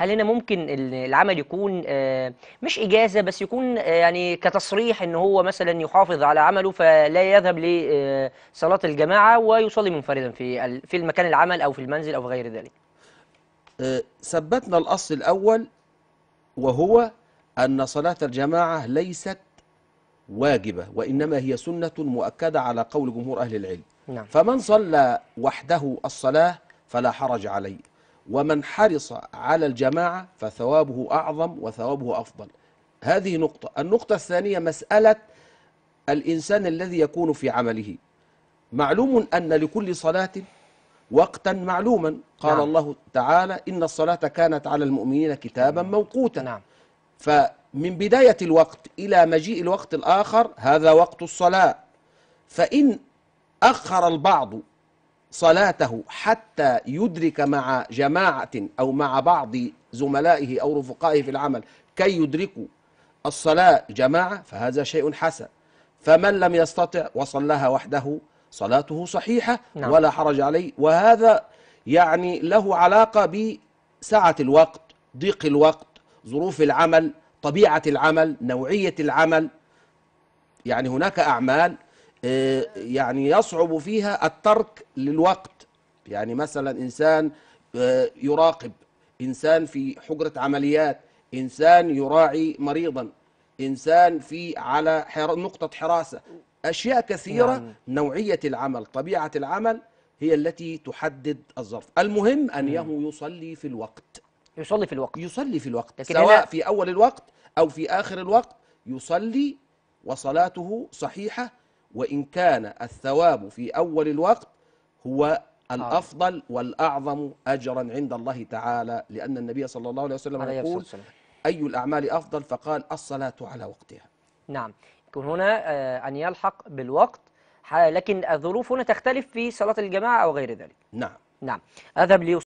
هل هنا ممكن العمل يكون آه، مش إجازة بس يكون آه، يعني كتصريح إن هو مثلا يحافظ على عمله فلا يذهب لصلاة آه، الجماعة ويصلي منفردا في في المكان العمل أو في المنزل أو في غير ذلك ثبتنا الأصل الأول وهو أن صلاة الجماعة ليست واجبة وإنما هي سنة مؤكدة على قول جمهور أهل العلم نعم. فمن صلى وحده الصلاة فلا حرج عليه ومن حرص على الجماعة فثوابه أعظم وثوابه أفضل هذه نقطة النقطة الثانية مسألة الإنسان الذي يكون في عمله معلوم أن لكل صلاة وقتا معلوما قال نعم. الله تعالى إن الصلاة كانت على المؤمنين كتابا نعم. موقوتا نعم. فمن بداية الوقت إلى مجيء الوقت الآخر هذا وقت الصلاة فإن أخر البعض صلاته حتى يدرك مع جماعة أو مع بعض زملائه أو رفقائه في العمل كي يدركوا الصلاة جماعة فهذا شيء حسن فمن لم يستطع وصلاها وحده صلاته صحيحة نعم. ولا حرج عليه وهذا يعني له علاقة بسعة الوقت ضيق الوقت ظروف العمل طبيعة العمل نوعية العمل يعني هناك أعمال آه، يعني يصعب فيها الترك للوقت يعني مثلا إنسان آه، يراقب إنسان في حجرة عمليات إنسان يراعي مريضا إنسان في على حر... نقطة حراسة أشياء كثيرة يعني... نوعية العمل طبيعة العمل هي التي تحدد الظرف المهم أنه يهو يصلي في الوقت يصلي في الوقت يصلي في الوقت سواء في أول الوقت أو في آخر الوقت يصلي وصلاته صحيحة وإن كان الثواب في أول الوقت هو الأفضل والأعظم أجرا عند الله تعالى لأن النبي صلى الله عليه وسلم عليه يقول أي الأعمال أفضل فقال الصلاة على وقتها نعم يكون هنا آه، أن يلحق بالوقت لكن الظروف هنا تختلف في صلاة الجماعة أو غير ذلك نعم نعم أذهب لي